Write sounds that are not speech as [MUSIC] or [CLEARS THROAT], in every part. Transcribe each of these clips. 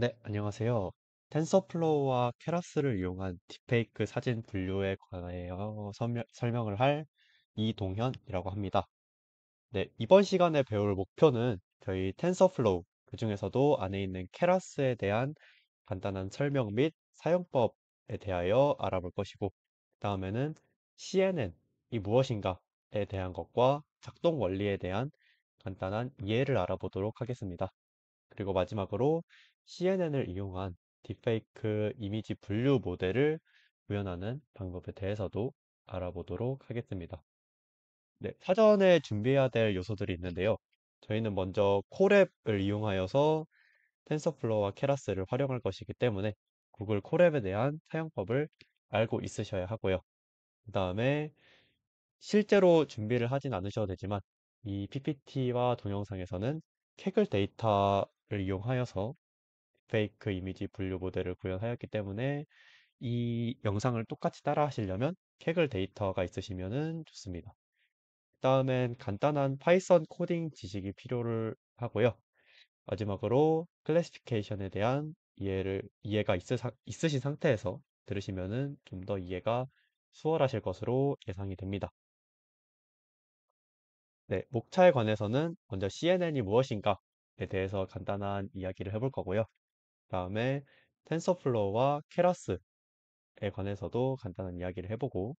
네, 안녕하세요. 텐서플로우와 케라스를 이용한 딥페이크 사진 분류에 관하여 설명, 설명을 할 이동현이라고 합니다. 네, 이번 시간에 배울 목표는 저희 텐서플로우, 그중에서도 안에 있는 케라스에 대한 간단한 설명 및 사용법에 대하여 알아볼 것이고, 다음에는 CNN이 무엇인가에 대한 것과 작동 원리에 대한 간단한 이해를 알아보도록 하겠습니다. 그리고 마지막으로 CNN을 이용한 딥페이크 이미지 분류 모델을 구현하는 방법에 대해서도 알아보도록 하겠습니다. 네, 사전에 준비해야 될 요소들이 있는데요. 저희는 먼저 콜앱을 이용하여서 텐서플로우와 케라스를 활용할 것이기 때문에 구글 콜앱에 대한 사용법을 알고 있으셔야 하고요. 그 다음에 실제로 준비를 하진 않으셔도 되지만 이 PPT와 동영상에서는 캐글 데이터를 이용하여서 딥페이크 이미지 분류 모델을 구현하였기 때문에 이 영상을 똑같이 따라 하시려면 캐글 데이터가 있으시면 좋습니다. 그다음엔 간단한 파이썬 코딩 지식이 필요를 하고요. 마지막으로 클래시피케이션에 대한 이해를 이해가 있으, 있으신 상태에서 들으시면좀 더 이해가 수월하실 것으로 예상이 됩니다. 네, 목차에 관해서는 먼저 CNN이 무엇인가에 대해서 간단한 이야기를 해볼 거고요. 다음에 텐서플로우와 케라스에 관해서도 간단한 이야기를 해보고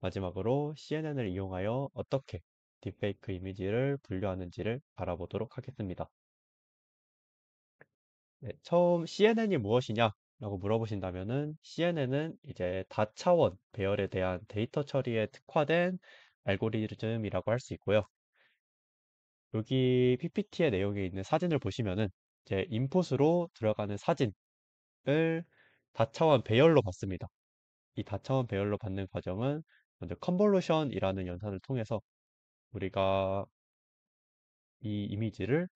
마지막으로 CNN을 이용하여 어떻게 딥페이크 이미지를 분류하는지를 알아보도록 하겠습니다. 네, 처음 CNN이 무엇이냐? 라고 물어보신다면은 CNN은 이제 다차원 배열에 대한 데이터 처리에 특화된 알고리즘이라고 할 수 있고요. 여기 PPT의 내용에 있는 사진을 보시면은 이제 인풋으로 들어가는 사진을 다차원 배열로 받습니다. 이 다차원 배열로 받는 과정은 먼저 컨볼루션이라는 연산을 통해서 우리가 이 이미지를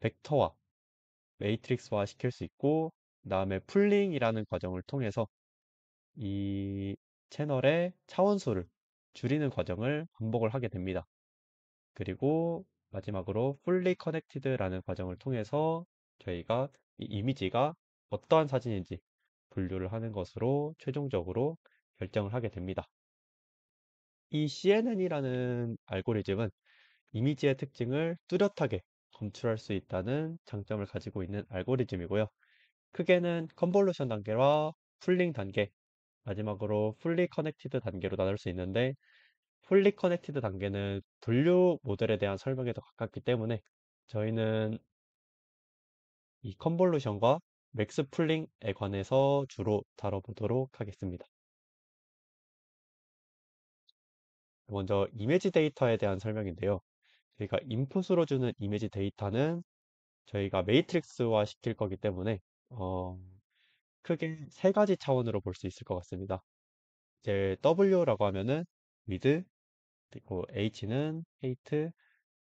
벡터와메이트릭스화 시킬 수 있고 그다음에 풀링이라는 과정을 통해서 이 채널의 차원수를 줄이는 과정을 반복을 하게 됩니다. 그리고 마지막으로 fully connected라는 과정을 통해서 저희가 이 이미지가 어떠한 사진인지 분류를 하는 것으로 최종적으로 결정을 하게 됩니다. 이 CNN이라는 알고리즘은 이미지의 특징을 뚜렷하게 검출할 수 있다는 장점을 가지고 있는 알고리즘이고요. 크게는 컨볼루션 단계와 풀링 단계, 마지막으로 풀리 커넥티드 단계로 나눌 수 있는데 풀리 커넥티드 단계는 분류 모델에 대한 설명에 더 가깝기 때문에 저희는 이 컨볼루션과 맥스플링에 관해서 주로 다뤄보도록 하겠습니다. 먼저 이미지 데이터에 대한 설명인데요. 저희가 인풋으로 주는 이미지 데이터는 저희가 매트릭스화 시킬 거기 때문에 어, 크게 세 가지 차원으로 볼 수 있을 것 같습니다. 이제 W라고 하면은 with 그리고 H는 h a t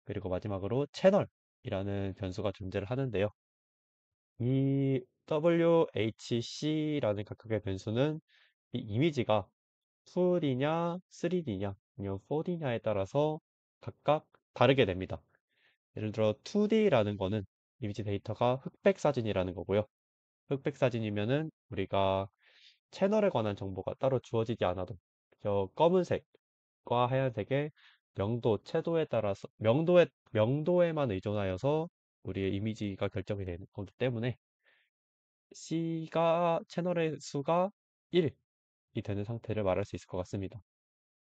그리고 마지막으로 채널이라는 변수가 존재를 하는데요. 이 WHC라는 각각의 변수는 이 이미지가 2D냐 3D냐 아니면 4D냐에 따라서 각각 다르게 됩니다. 예를 들어 2D라는 거는 이미지 데이터가 흑백 사진이라는 거고요. 흑백 사진이면은 우리가 채널에 관한 정보가 따로 주어지지 않아도 저 검은색과 하얀색의 명도, 채도에 따라서 명도에 명도에만 의존하여서 우리의 이미지가 결정이 되는 거기 때문에 C가 채널의 수가 1이 되는 상태를 말할 수 있을 것 같습니다.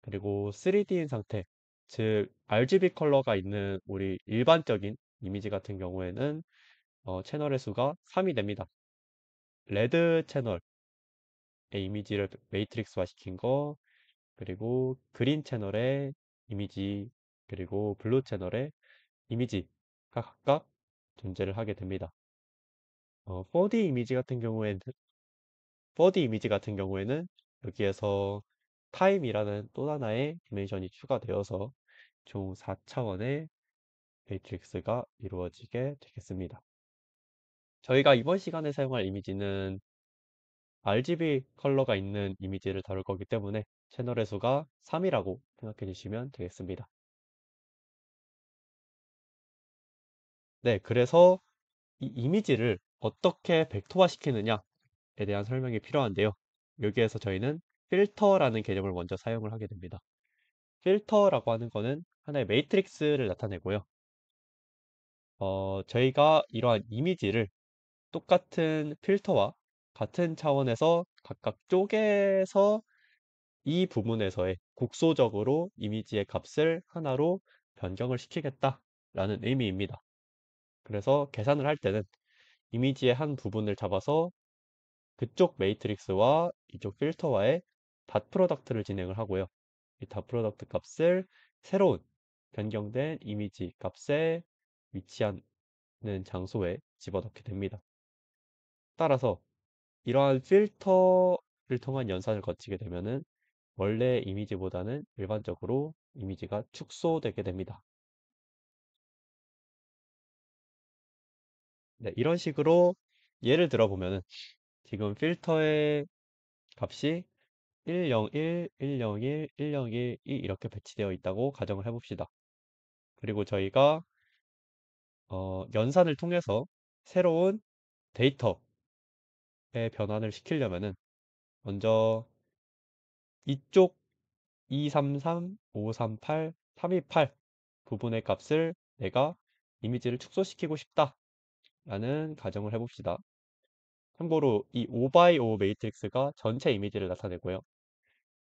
그리고 3D인 상태, 즉 RGB 컬러가 있는 우리 일반적인 이미지 같은 경우에는 어, 채널의 수가 3이 됩니다. 레드 채널의 이미지를 매트릭스화 시킨 거, 그리고 그린 채널의 이미지, 그리고 블루 채널의 이미지가 각각 존재를 하게 됩니다. 어, 4D 이미지 같은 경우에는 4D 이미지 같은 경우에는 여기에서 타임이라는 또 하나의 디멘션이 추가되어서 총 4차원의 매트릭스가 이루어지게 되겠습니다. 저희가 이번 시간에 사용할 이미지는 RGB 컬러가 있는 이미지를 다룰 거기 때문에 채널의 수가 3이라고 생각해 주시면 되겠습니다. 네, 그래서 이 이미지를 어떻게 벡터화시키느냐에 대한 설명이 필요한데요. 여기에서 저희는 필터라는 개념을 먼저 사용을 하게 됩니다. 필터라고 하는 거는 하나의 매트릭스를 나타내고요. 어, 저희가 이러한 이미지를 똑같은 필터와 같은 차원에서 각각 쪼개서 이 부분에서의 국소적으로 이미지의 값을 하나로 변경을 시키겠다라는 의미입니다. 그래서 계산을 할 때는 이미지의 한 부분을 잡아서 그쪽 매트릭스와 이쪽 필터와의 닷 프로덕트를 진행을 하고요. 이닷 프로덕트 값을 새로운 변경된 이미지 값에 위치하는 장소에 집어넣게 됩니다. 따라서 이러한 필터를 통한 연산을 거치게 되면 원래 이미지보다는 일반적으로 이미지가 축소되게 됩니다. 네 이런 식으로 예를 들어 보면은 지금 필터의 값이 101, 101, 101이 이렇게 배치되어 있다고 가정을 해 봅시다. 그리고 저희가 어 연산을 통해서 새로운 데이터의 변환을 시키려면은 먼저 이쪽 233, 538, 328 부분의 값을 내가 이미지를 축소시키고 싶다. 라는 가정을 해봅시다. 참고로 이 5x5 매트릭스가 전체 이미지를 나타내고요.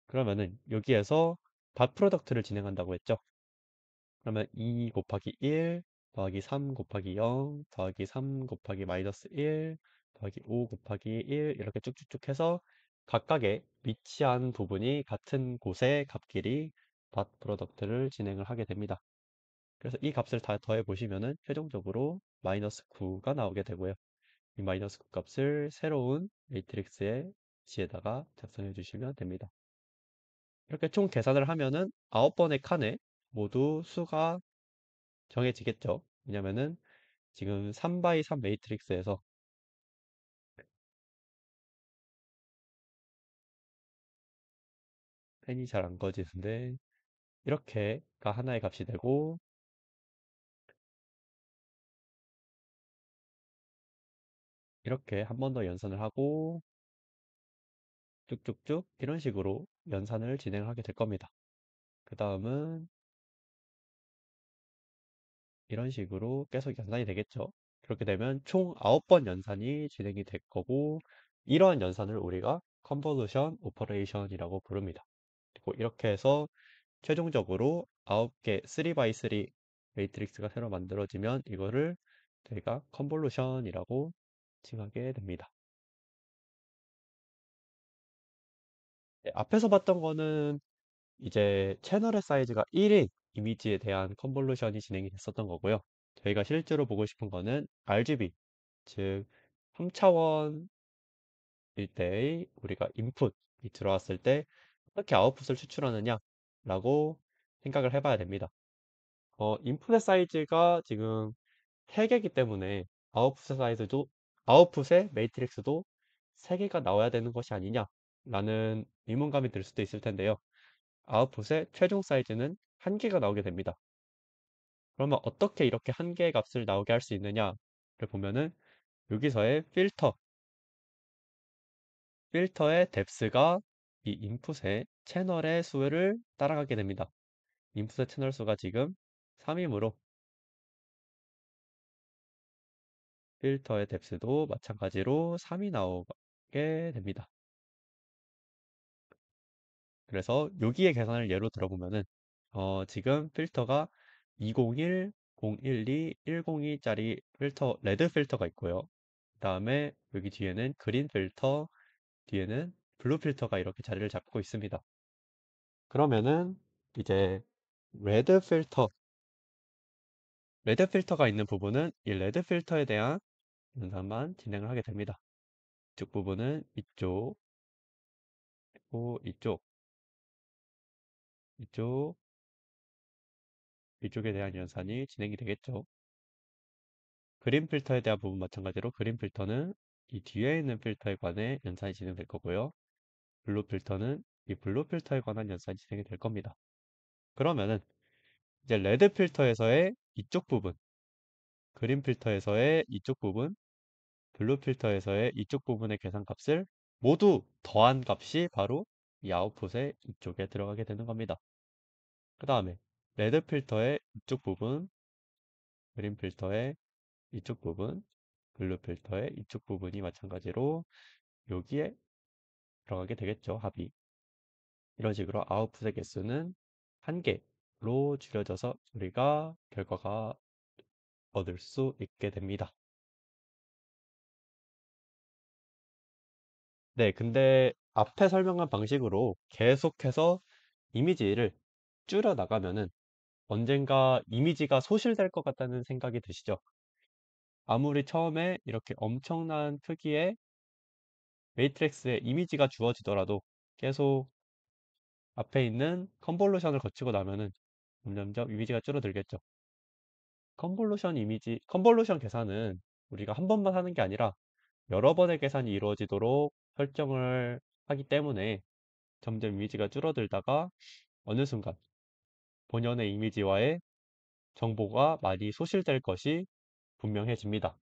그러면은 여기에서 닷 프로덕트를 진행한다고 했죠. 그러면 2 곱하기 1 더하기 3 곱하기 0 더하기 3 곱하기 마이너스 1 더하기 5 곱하기 1 이렇게 쭉쭉쭉 해서 각각의 위치한 부분이 같은 곳의 값끼리 닷 프로덕트를 진행을 하게 됩니다. 그래서 이 값을 다 더해 보시면은 최종적으로 마이너스 9가 나오게 되고요. 이 마이너스 9 값을 새로운 매트릭스의 지에다가 작성해 주시면 됩니다. 이렇게 총 계산을 하면은 9번의 칸에 모두 수가 정해지겠죠. 왜냐면은 지금 3x3 매트릭스에서 펜이 잘 안 꺼지는데 이렇게가 하나의 값이 되고 이렇게 한 번 더 연산을 하고 쭉쭉쭉 이런 식으로 연산을 진행하게 될 겁니다. 그다음은 이런 식으로 계속 연산이 되겠죠. 그렇게 되면 총 9번 연산이 진행이 될 거고 이러한 연산을 우리가 컨볼루션 오퍼레이션이라고 부릅니다. 그리고 이렇게 해서 최종적으로 9개 3x3 이트릭스가 새로 만들어지면 이거를 저희가 컨볼루션이라고 지 징하게 됩니다. 네, 앞에서 봤던 거는 이제 채널의 사이즈가 1인 이미지에 대한 컨볼루션이 진행이 됐었던 거고요. 저희가 실제로 보고 싶은 거는 RGB, 즉 3차원 일 때의 우리가 인풋이 들어왔을 때 어떻게 아웃풋을 추출하느냐라고 생각을 해봐야 됩니다. 어, 인풋의 사이즈가 지금 3개이기 때문에 아웃풋의 사이즈도 아웃풋에 매트릭스도 3개가 나와야 되는 것이 아니냐라는 의문감이 들 수도 있을 텐데요. 아웃풋의 최종 사이즈는 1개가 나오게 됩니다. 그러면 어떻게 이렇게 1개의 값을 나오게 할 수 있느냐를 보면은 여기서의 필터 필터의 뎁스가 이 인풋의 채널의 수를 따라가게 됩니다. 인풋의 채널 수가 지금 3이므로 필터의 뎁스도 마찬가지로 3이 나오게 됩니다. 그래서 여기에 계산을 예로 들어보면은 어, 지금 필터가 201, 012, 102짜리 필터, 레드 필터가 있고요. 그 다음에 여기 뒤에는 그린 필터, 뒤에는 블루 필터가 이렇게 자리를 잡고 있습니다. 그러면은 이제 레드 필터, 레드 필터가 있는 부분은 이 레드 필터에 대한 연산만 진행을 하게 됩니다. 이쪽 부분은 이쪽, 그리고 이쪽, 이쪽, 이쪽에 대한 연산이 진행이 되겠죠. 그림 필터에 대한 부분 마찬가지로 그림 필터는 이 뒤에 있는 필터에 관해 연산이 진행될 거고요. 블루 필터는 이 블루 필터에 관한 연산이 진행이 될 겁니다. 그러면은 이제 레드 필터에서의 이쪽 부분 그린 필터에서의 이쪽 부분, 블루 필터에서의 이쪽 부분의 계산값을 모두 더한 값이 바로 이 아웃풋의 이쪽에 들어가게 되는 겁니다. 그 다음에 레드 필터의 이쪽 부분, 그린 필터의 이쪽 부분, 블루 필터의 이쪽 부분이 마찬가지로 여기에 들어가게 되겠죠, 합이. 이런 식으로 아웃풋의 개수는 한 개로 줄여져서 우리가 결과가 얻을 수 있게 됩니다. 네, 근데 앞에 설명한 방식으로 계속해서 이미지를 줄여 나가면은 언젠가 이미지가 소실될 것 같다는 생각이 드시죠? 아무리 처음에 이렇게 엄청난 크기의 매트릭스의 이미지가 주어지더라도 계속 앞에 있는 컨볼루션을 거치고 나면은 점점점 이미지가 줄어들겠죠. 컨볼루션 이미지, 컨볼루션 계산은 우리가 한 번만 하는 게 아니라 여러 번의 계산이 이루어지도록 설정을 하기 때문에 점점 이미지가 줄어들다가 어느 순간 본연의 이미지와의 정보가 많이 소실될 것이 분명해집니다.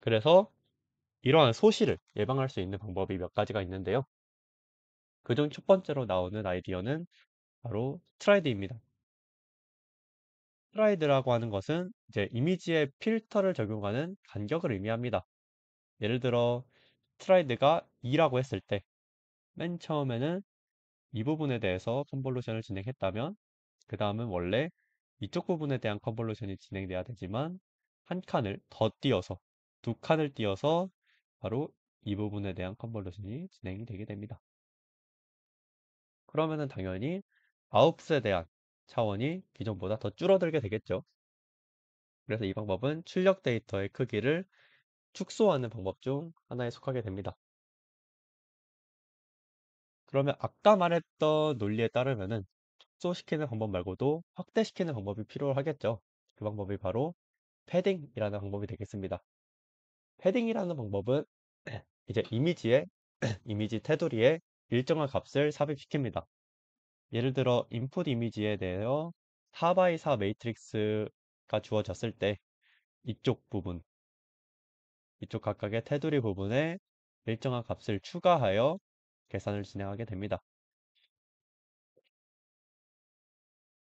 그래서 이러한 소실을 예방할 수 있는 방법이 몇 가지가 있는데요. 그중 첫 번째로 나오는 아이디어는 바로 트라이드입니다 스프라이드라고 하는 것은 이제 이미지에 필터를 적용하는 간격을 의미합니다. 예를 들어 스트라이드가 2라고 했을 때 맨 처음에는 이 부분에 대해서 컨볼루션을 진행했다면 그 다음은 원래 이쪽 부분에 대한 컨볼루션이 진행돼야 되지만 한 칸을 더 띄어서 두 칸을 띄어서 바로 이 부분에 대한 컨볼루션이 진행이 되게 됩니다. 그러면은 당연히 아웃풋에 대한 차원이 기존보다 더 줄어들게 되겠죠. 그래서 이 방법은 출력 데이터의 크기를 축소하는 방법 중 하나에 속하게 됩니다. 그러면 아까 말했던 논리에 따르면 축소시키는 방법 말고도 확대시키는 방법이 필요하겠죠. 그 방법이 바로 패딩이라는 방법이 되겠습니다. 패딩이라는 방법은 [CLEARS THROAT] 이제 이미지에 [CLEARS THROAT] 이미지 테두리에 일정한 값을 삽입시킵니다. 예를 들어 인풋 이미지에 대하여 4x4 매트릭스가 주어졌을 때 이쪽 부분, 이쪽 각각의 테두리 부분에 일정한 값을 추가하여 계산을 진행하게 됩니다.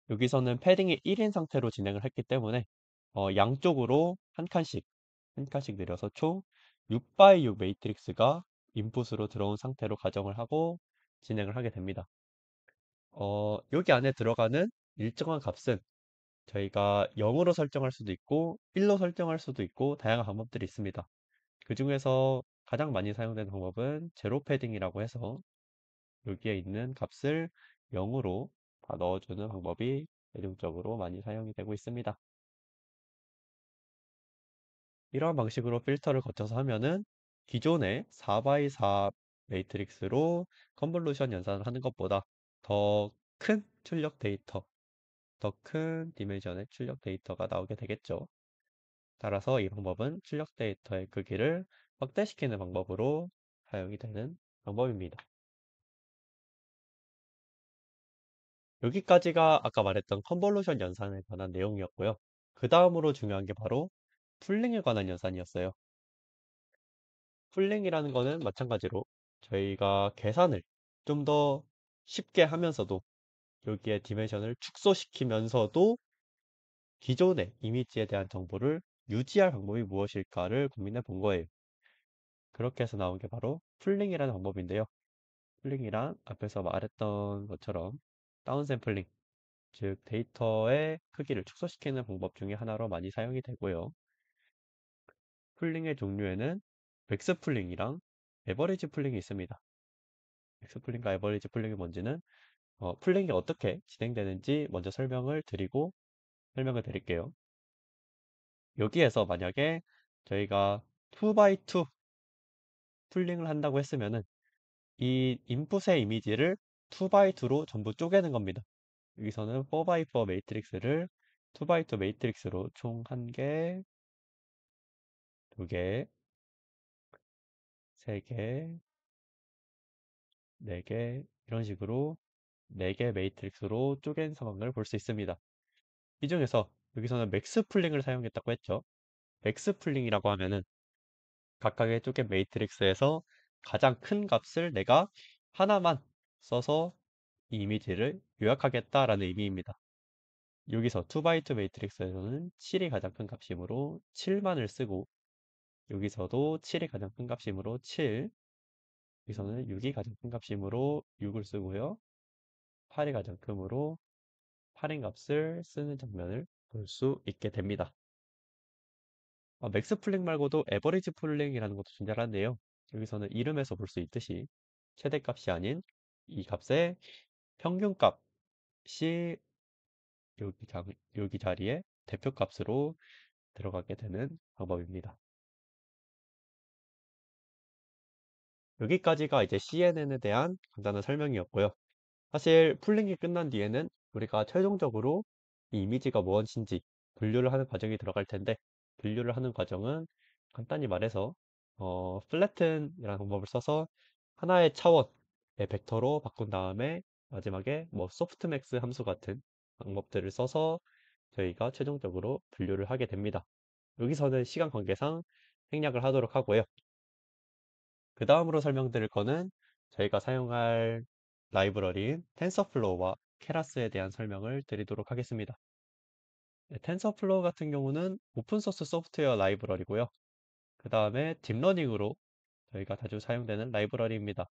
여기서는 패딩이 1인 상태로 진행을 했기 때문에 어, 양쪽으로 한 칸씩 한 칸씩 내려서 총 6x6 매트릭스가 인풋으로 들어온 상태로 가정을 하고 진행을 하게 됩니다. 어, 여기 안에 들어가는 일정한 값은 저희가 0으로 설정할 수도 있고 1로 설정할 수도 있고 다양한 방법들이 있습니다. 그중에서 가장 많이 사용되는 방법은 제로 패딩이라고 해서 여기에 있는 값을 0으로 다 넣어주는 방법이 대중적으로 많이 사용이 되고 있습니다. 이러한 방식으로 필터를 거쳐서 하면은 기존의 4x4 매트릭스로 컨볼루션 연산을 하는 것보다 더큰 출력 데이터, 더 큰 디멘션의 출력 데이터가 나오게 되겠죠. 따라서 이 방법은 출력 데이터의 크기를 확대시키는 방법으로 사용이 되는 방법입니다. 여기까지가 아까 말했던 컨볼루션 연산에 관한 내용이었고요. 그 다음으로 중요한 게 바로 풀링에 관한 연산이었어요. 풀링이라는 거는 마찬가지로 저희가 계산을 좀더 쉽게 하면서도 여기에 디멘션을 축소시키면서도 기존의 이미지에 대한 정보를 유지할 방법이 무엇일까를 고민해 본 거예요. 그렇게 해서 나온 게 바로 풀링이라는 방법인데요. 풀링이란 앞에서 말했던 것처럼 다운 샘플링, 즉 데이터의 크기를 축소시키는 방법 중에 하나로 많이 사용이 되고요. 풀링의 종류에는 백스플링이랑 에버리지 풀링이 있습니다. 엑스플링과 에버리지 플링이 뭔지는 어, 플링이 어떻게 진행되는지 먼저 설명을 드리고 설명을 드릴게요. 여기에서 만약에 저희가 2x2 풀링을 한다고 했으면은 이 인풋의 이미지를 2x2로 전부 쪼개는 겁니다. 여기서는 4x4 매트릭스를 2x2 매트릭스로 총 1개, 2개, 3개, 4개 이런 식으로 4개 매트릭스로 쪼갠 상황을 볼 수 있습니다. 이 중에서 여기서는 맥스풀링을 사용했다고 했죠. 맥스풀링이라고 하면은 각각의 쪼갠 매트릭스에서 가장 큰 값을 내가 하나만 써서 이 이미지를 요약하겠다라는 의미입니다. 여기서 2x2 매트릭스에서는 7이 가장 큰 값이므로 7만을 쓰고 여기서도 7이 가장 큰 값이므로 7 여기서는 6이 가장 큰 값이므로 6을 쓰고요. 8이 가장 크므로 8인 값을 쓰는 장면을 볼 수 있게 됩니다. 아, 맥스 풀링 말고도 에버리지 풀링이라는 것도 존재하는데요. 여기서는 이름에서 볼 수 있듯이 최대값이 아닌 이 값의 평균값이 여기, 자, 여기 자리에 대표값으로 들어가게 되는 방법입니다. 여기까지가 이제 CNN에 대한 간단한 설명이었고요. 사실 풀링이 끝난 뒤에는 우리가 최종적으로 이 이미지가 무엇인지 분류를 하는 과정이 들어갈 텐데 분류를 하는 과정은 간단히 말해서 어, 플래튼이라는 방법을 써서 하나의 차원의 벡터로 바꾼 다음에 마지막에 뭐 소프트맥스 함수 같은 방법들을 써서 저희가 최종적으로 분류를 하게 됩니다. 여기서는 시간 관계상 생략을 하도록 하고요. 그 다음으로 설명드릴 거는 저희가 사용할 라이브러리인 텐서플로우와 케라스에 대한 설명을 드리도록 하겠습니다. 네, 텐서플로우 같은 경우는 오픈소스 소프트웨어 라이브러리고요. 그 다음에 딥러닝으로 저희가 자주 사용되는 라이브러리입니다.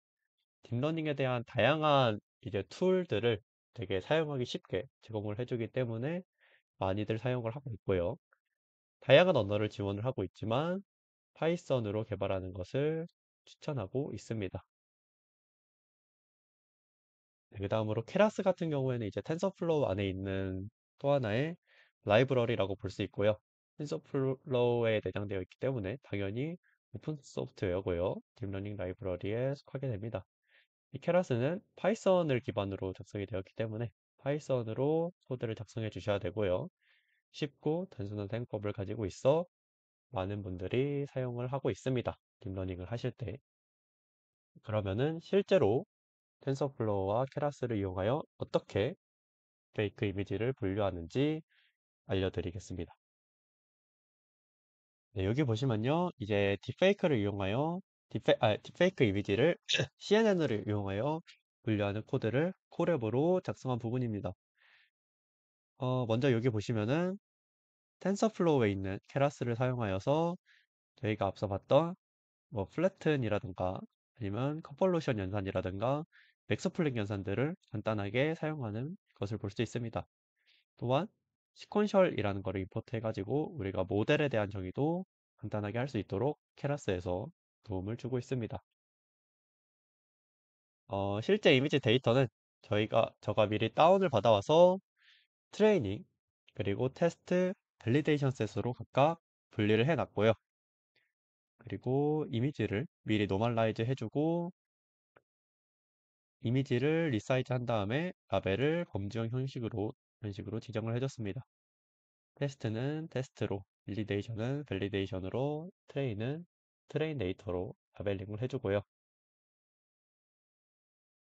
딥러닝에 대한 다양한 이제 툴들을 되게 사용하기 쉽게 제공을 해주기 때문에 많이들 사용을 하고 있고요. 다양한 언어를 지원을 하고 있지만 파이썬으로 개발하는 것을 추천하고 있습니다. 네, 그 다음으로 케라스 같은 경우에는 이제 텐서플로우 안에 있는 또 하나의 라이브러리라고 볼 수 있고요. 텐서플로우에 내장되어 있기 때문에 당연히 오픈 소프트웨어고요. 딥러닝 라이브러리에 속하게 됩니다. 이 케라스는 파이썬을 기반으로 작성이 되었기 때문에 파이썬으로 코드를 작성해 주셔야 되고요. 쉽고 단순한 사법을 가지고 있어 많은 분들이 사용을 하고 있습니다. 딥러닝을 하실 때. 그러면은 실제로 텐서플로우와 케라스를 이용하여 어떻게 페이크 이미지를 분류하는지 알려드리겠습니다. 네, 여기 보시면요. 이제 딥페이크를 이용하여 딥페, 아, 딥페이크 이미지를 CNN을 [CLEARS THROAT] 이용하여 분류하는 코드를 코랩으로 작성한 부분입니다. 어, 먼저 여기 보시면은 텐서플로우에 있는 케라스를 사용하여서 저희가 앞서 봤던 뭐 플래튼이라든가 아니면 컨볼루션 연산이라든가 맥스플링 연산들을 간단하게 사용하는 것을 볼 수 있습니다. 또한 시퀀셜이라는 것을 임포트 해가지고 우리가 모델에 대한 정의도 간단하게 할 수 있도록 케라스에서 도움을 주고 있습니다. 어, 실제 이미지 데이터는 저희가 저가 미리 다운을 받아와서 트레이닝 그리고 테스트 밸리데이션 셋으로 각각 분리를 해 놨고요. 그리고 이미지를 미리 노멀라이즈 해주고 이미지를 리사이즈 한 다음에 라벨을 범주형 형식으로 이 식으로 지정을 해줬습니다. 테스트는 테스트로, 밸리데이션은 밸리데이션으로, 트레인은 트레인 데이터로 라벨링을 해주고요.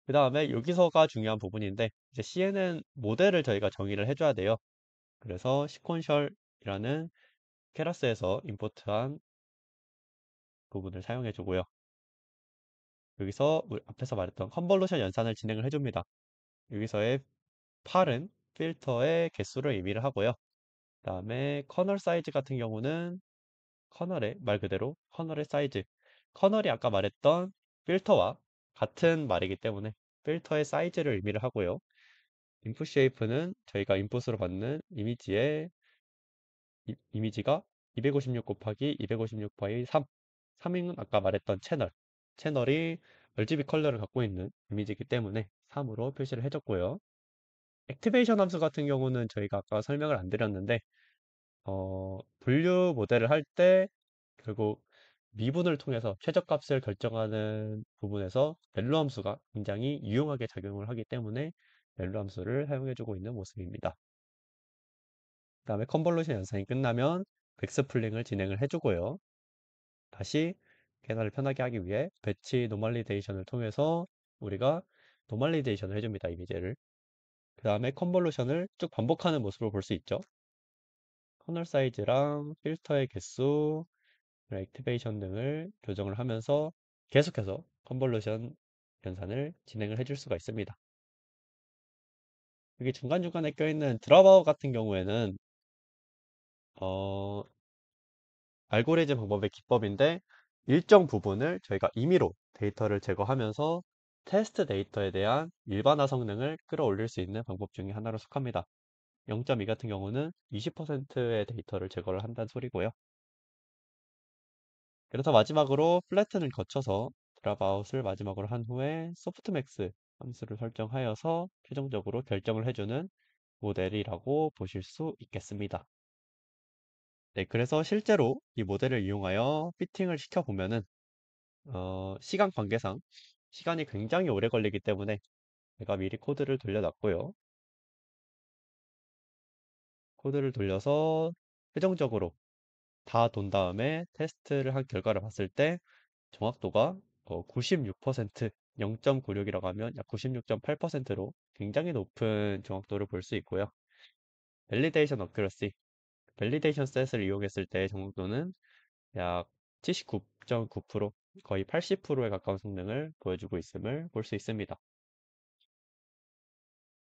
그 다음에 여기서가 중요한 부분인데 이제 CNN 모델을 저희가 정의를 해줘야 돼요. 그래서 시퀀셜이라는 케라스에서 임포트한 부분을 사용해 주고요. 여기서 앞에서 말했던 컨볼루션 연산을 진행을 해줍니다. 여기서의 팔은 필터의 개수를 의미를 하고요. 그 다음에 커널 사이즈 같은 경우는 커널의 말 그대로 커널의 사이즈 커널이 아까 말했던 필터와 같은 말이기 때문에 필터의 사이즈를 의미를 하고요. 인풋 쉐이프는 저희가 인풋으로 받는 이미지의 이, 이미지가 256 곱하기 256 파이 3 3은 아까 말했던 채널 채널이 RGB 컬러를 갖고 있는 이미지이기 때문에 3으로 표시를 해줬고요 액티베이션 함수 같은 경우는 저희가 아까 설명을 안 드렸는데 어, 분류 모델을 할 때 결국 미분을 통해서 최적값을 결정하는 부분에서 밸류 함수가 굉장히 유용하게 작용을 하기 때문에 밸류 함수를 사용해주고 있는 모습입니다. 그 다음에 컨볼루션 연산이 끝나면 백스플링을 진행을 해주고요. 다시 계산을 편하게 하기 위해 배치 노멀리데이션을 통해서 우리가 노멀리데이션을 해줍니다. 이미지를. 그 다음에 컨볼루션을 쭉 반복하는 모습을볼 수 있죠. 커널 사이즈랑 필터의 개수, 액티베이션 등을 조정을 하면서 계속해서 컨볼루션 연산을 진행을 해줄 수가 있습니다. 여기 중간중간에 껴있는 드랍아웃 같은 경우에는 어, 알고리즘 방법의 기법인데 일정 부분을 저희가 임의로 데이터를 제거하면서 테스트 데이터에 대한 일반화 성능을 끌어올릴 수 있는 방법 중에 하나로 속합니다. 0.2 같은 경우는 20%의 데이터를 제거를 한다는 소리고요. 그래서 마지막으로 플랫을 거쳐서 드랍아웃을 마지막으로 한 후에 소프트맥스 함수를 설정하여서 최종적으로 결정을 해주는 모델이라고 보실 수 있겠습니다. 네, 그래서 실제로 이 모델을 이용하여 피팅을 시켜보면은, 어, 시간 관계상 시간이 굉장히 오래 걸리기 때문에 제가 미리 코드를 돌려놨고요. 코드를 돌려서 최종적으로 다 돈 다음에 테스트를 한 결과를 봤을 때 정확도가 96% 어, 0.96이라고 하면 약 96.8%로 굉장히 높은 정확도를 볼 수 있고요. 밸리데이션 어큐러시 밸리데이션 셋을 이용했을 때 정확도는 약 79.9% 거의 80%에 가까운 성능을 보여주고 있음을 볼 수 있습니다.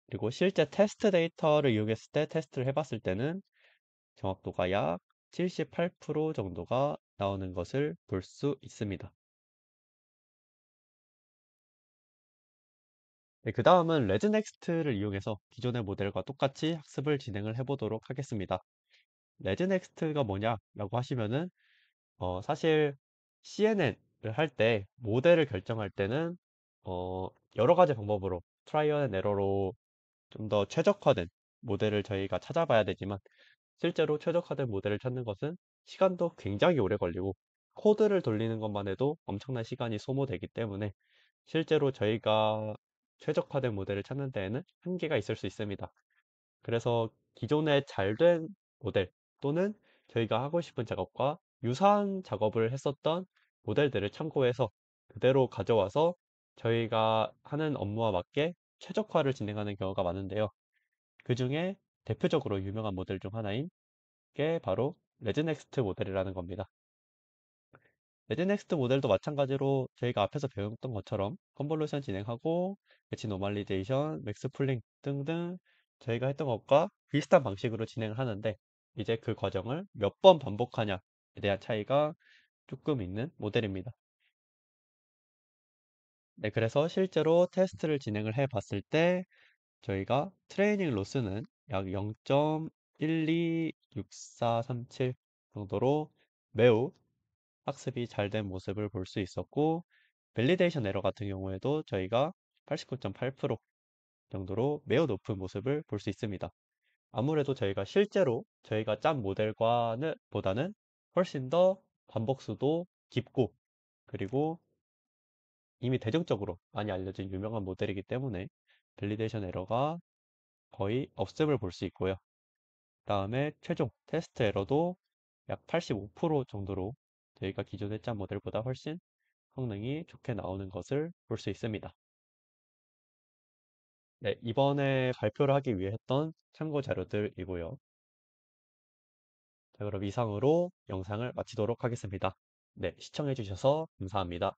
그리고 실제 테스트 데이터를 이용했을 때 테스트를 해봤을 때는 정확도가 약 78% 정도가 나오는 것을 볼 수 있습니다. 네, 그 다음은 레즈넥스트를 이용해서 기존의 모델과 똑같이 학습을 진행을 해보도록 하겠습니다. 레즈넥스트가 뭐냐라고 하시면은 어, 사실 CNN을 할 때 모델을 결정할 때는 어, 여러 가지 방법으로 트라이언앤 에러로 좀 더 최적화된 모델을 저희가 찾아봐야 되지만 실제로 최적화된 모델을 찾는 것은 시간도 굉장히 오래 걸리고 코드를 돌리는 것만 해도 엄청난 시간이 소모되기 때문에 실제로 저희가 최적화된 모델을 찾는 데에는 한계가 있을 수 있습니다. 그래서 기존의잘된 모델 또는 저희가 하고 싶은 작업과 유사한 작업을 했었던 모델들을 참고해서 그대로 가져와서 저희가 하는 업무와 맞게 최적화를 진행하는 경우가 많은데요. 그 중에 대표적으로 유명한 모델 중 하나인 게 바로 레즈넥스트 모델이라는 겁니다. 레드넥스트 모델도 마찬가지로 저희가 앞에서 배웠던 것처럼 컨볼루션 진행하고 배치 노멀리제이션, 맥스 풀링 등등 저희가 했던 것과 비슷한 방식으로 진행을 하는데 이제 그 과정을 몇 번 반복하냐에 대한 차이가 조금 있는 모델입니다. 네, 그래서 실제로 테스트를 진행을 해 봤을 때 저희가 트레이닝 로스는 약 0.126437 정도로 매우 학습이 잘 된 모습을 볼 수 있었고 밸리데이션 에러 같은 경우에도 저희가 89.8% 정도로 매우 높은 모습을 볼 수 있습니다. 아무래도 저희가 실제로 저희가 짠 모델과는 보다는 훨씬 더 반복수도 깊고 그리고 이미 대중적으로 많이 알려진 유명한 모델이기 때문에 밸리데이션 에러가 거의 없음을 볼 수 있고요. 다음에 최종 테스트 에러도 약 85% 정도로 저희가 기존의 짠 모델보다 훨씬 성능이 좋게 나오는 것을 볼 수 있습니다. 네, 이번에 발표를 하기 위해 했던 참고 자료들이고요. 자, 그럼 이상으로 영상을 마치도록 하겠습니다. 네, 시청해주셔서 감사합니다.